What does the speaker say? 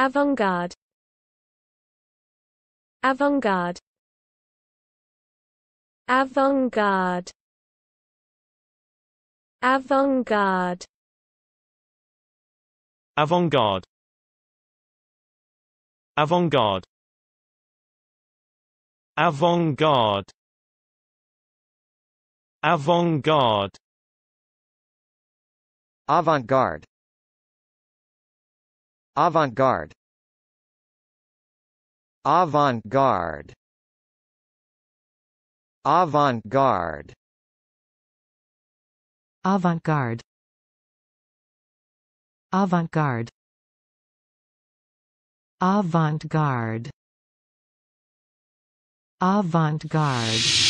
Avant-garde Avant-garde Avant-garde Avant-garde Avant-garde Avant-garde Avant-garde Avant-garde Avant-garde Avant-garde Avant-garde Avant-garde Avant-garde Avant-garde Avant-garde Avant-garde